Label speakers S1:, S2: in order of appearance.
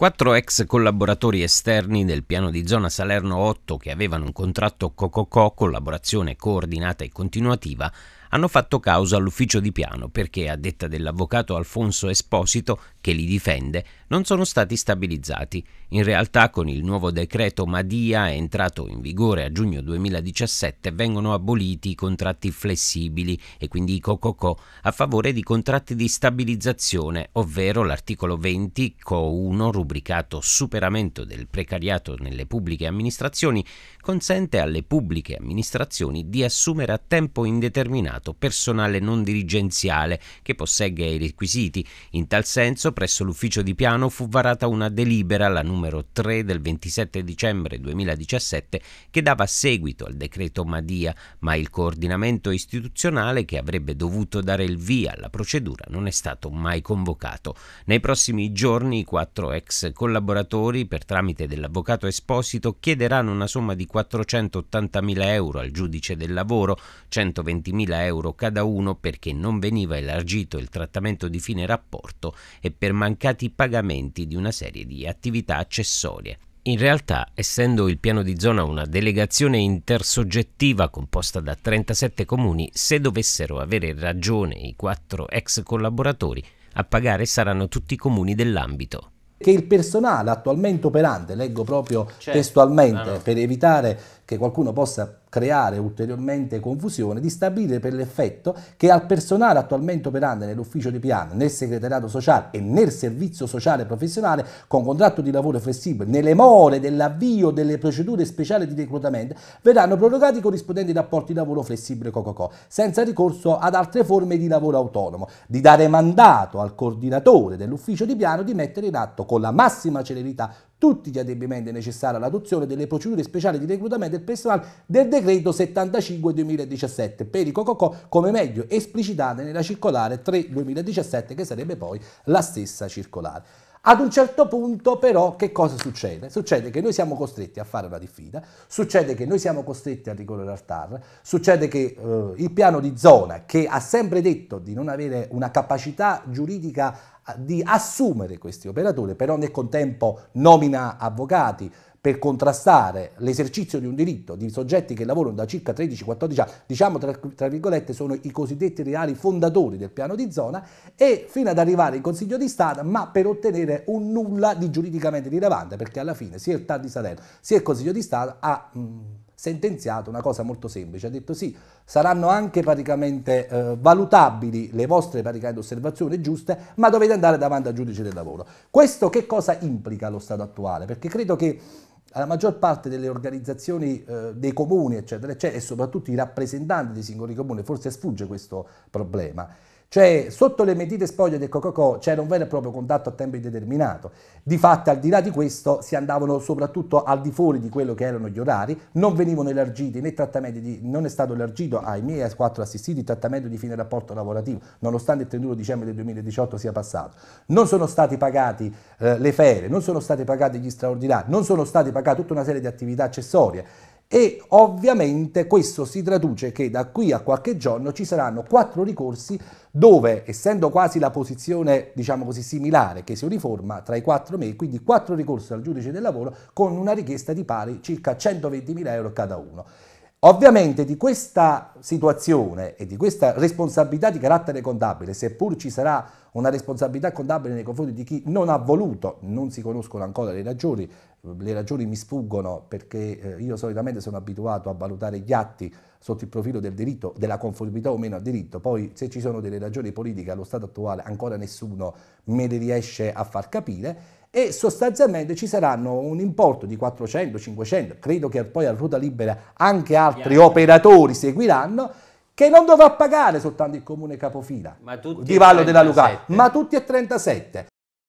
S1: Quattro ex collaboratori esterni del piano di zona Salerno 8 che avevano un contratto Cococò, collaborazione coordinata e continuativa, hanno fatto causa all'ufficio di piano perché, a detta dell'avvocato Alfonso Esposito, che li difende, non sono stati stabilizzati. In realtà con il nuovo decreto Madia entrato in vigore a giugno 2017 vengono aboliti i contratti flessibili e quindi i COCOCO a favore di contratti di stabilizzazione, ovvero l'articolo 20 CO 1 rubricato superamento del precariato nelle pubbliche amministrazioni consente alle pubbliche amministrazioni di assumere a tempo indeterminato personale non dirigenziale che possegga i requisiti. In tal senso processo presso l'ufficio di Piano fu varata una delibera, la numero 3 del 27 dicembre 2017, che dava seguito al decreto Madia, ma il coordinamento istituzionale che avrebbe dovuto dare il via alla procedura non è stato mai convocato. Nei prossimi giorni i quattro ex collaboratori, per tramite dell'avvocato Esposito, chiederanno una somma di 480.000 euro al giudice del lavoro, 120.000 euro cada uno perché non veniva elargito il trattamento di fine rapporto e per mancati pagamenti di una serie di attività accessorie. In realtà, essendo il piano di zona una delegazione intersoggettiva composta da 37 comuni, se dovessero avere ragione i quattro ex collaboratori, a pagare saranno tutti i comuni dell'ambito
S2: che il personale attualmente operante, leggo proprio certo, testualmente, no, per evitare che qualcuno possa creare ulteriormente confusione, di stabilire per l'effetto che al personale attualmente operante nell'ufficio di piano, nel segretariato sociale e nel servizio sociale professionale con contratto di lavoro flessibile, nelle more dell'avvio delle procedure speciali di reclutamento, verranno prorogati i corrispondenti rapporti di lavoro flessibile COCOCO, senza ricorso ad altre forme di lavoro autonomo, di dare mandato al coordinatore dell'ufficio di piano di mettere in atto con la massima celerità tutti gli adempimenti necessari all'adozione delle procedure speciali di reclutamento del personale del decreto decreto 75-2017 per i Cococò come meglio esplicitate nella circolare 3-2017 che sarebbe poi la stessa circolare. Ad un certo punto però che cosa succede? Succede che noi siamo costretti a fare una diffida, succede che noi siamo costretti a ricorrere al TAR, succede che eh, il piano di zona che ha sempre detto di non avere una capacità giuridica di assumere questi operatori, però nel contempo nomina avvocati per contrastare l'esercizio di un diritto di soggetti che lavorano da circa 13-14 anni, diciamo tra, tra, virgolette sono i cosiddetti reali fondatori del piano di zona e fino ad arrivare in Consiglio di Stato, ma per ottenere un nulla di giuridicamente rilevante, perché alla fine sia il TAR di Salerno sia il Consiglio di Stato ha... Mh, sentenziato una cosa molto semplice, ha detto sì, saranno anche praticamente eh, valutabili le vostre praticamente osservazioni giuste, ma dovete andare davanti al giudice del lavoro. Questo che cosa implica lo stato attuale? Perché credo che alla maggior parte delle organizzazioni eh, dei comuni, eccetera, eccetera, e soprattutto i rappresentanti dei singoli comuni, forse sfugge questo problema. Cioè, sotto le mentite spoglie del Cococò c'era un vero e proprio contatto a tempo indeterminato. Di fatto, al di là di questo, si andavano soprattutto al di fuori di quello che erano gli orari, non venivano elargiti né trattamenti di, non è stato elargito ai miei quattro assistiti il trattamento di fine rapporto lavorativo, nonostante il 31 dicembre del 2018 sia passato. Non sono stati pagati eh, le fere, non sono stati pagati gli straordinari, non sono stati pagati tutta una serie di attività accessorie e ovviamente questo si traduce che da qui a qualche giorno ci saranno quattro ricorsi dove, essendo quasi la posizione, diciamo così, similare che si uniforma tra i quattro mesi, quindi quattro ricorsi al giudice del lavoro con una richiesta di pari circa 120.000 euro cada uno. Ovviamente di questa situazione e di questa responsabilità di carattere contabile, seppur ci sarà una responsabilità contabile nei confronti di chi non ha voluto, non si conoscono ancora le ragioni, le ragioni mi sfuggono perché eh, io solitamente sono abituato a valutare gli atti sotto il profilo del diritto, della conformità o meno al diritto, poi se ci sono delle ragioni politiche allo stato attuale ancora nessuno me le riesce a far capire e sostanzialmente ci saranno un importo di 400, 500, credo che poi a ruota libera anche altri yeah. operatori seguiranno, che non dovrà pagare soltanto il comune capofila di Vallo della Lucania, ma tutti e 37.